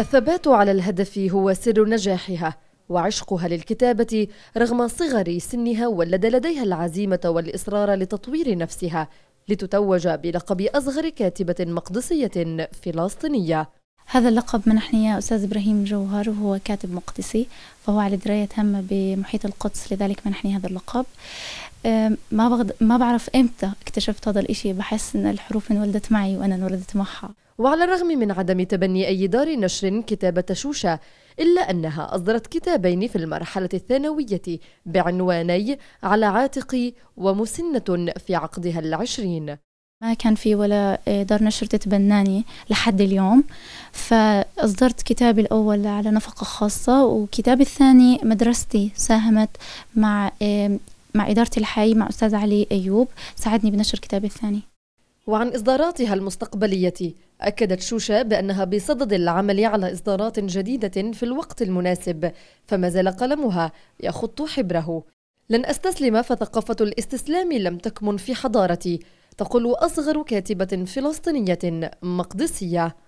الثبات على الهدف هو سر نجاحها وعشقها للكتابة رغم صغر سنها ولد لديها العزيمة والإصرار لتطوير نفسها لتتوج بلقب أصغر كاتبة مقدسية فلسطينية هذا اللقب منحني يا أستاذ إبراهيم جوهر وهو كاتب مقدسي فهو على دراية هامة بمحيط القدس لذلك منحني هذا اللقب ما ما بعرف إمتى اكتشفت هذا الإشي بحس إن الحروف انولدت معي وأنا انولدت معها وعلى الرغم من عدم تبني أي دار نشر كتابة شوشة إلا أنها أصدرت كتابين في المرحلة الثانوية بعنواني على عاتقي ومسنة في عقدها العشرين ما كان في ولا آه، دار نشر تتبناني لحد اليوم فأصدرت كتابي الأول على نفقة خاصة وكتابي الثاني مدرستي ساهمت مع مع إدارة الحي مع أستاذ علي أيوب ساعدني بنشر كتابي الثاني وعن إصداراتها المستقبلية أكدت شوشة بأنها بصدد العمل على إصدارات جديدة في الوقت المناسب فما زال قلمها يخط حبره لن أستسلم فثقافة الاستسلام لم تكمن في حضارتي تقول أصغر كاتبة فلسطينية مقدسية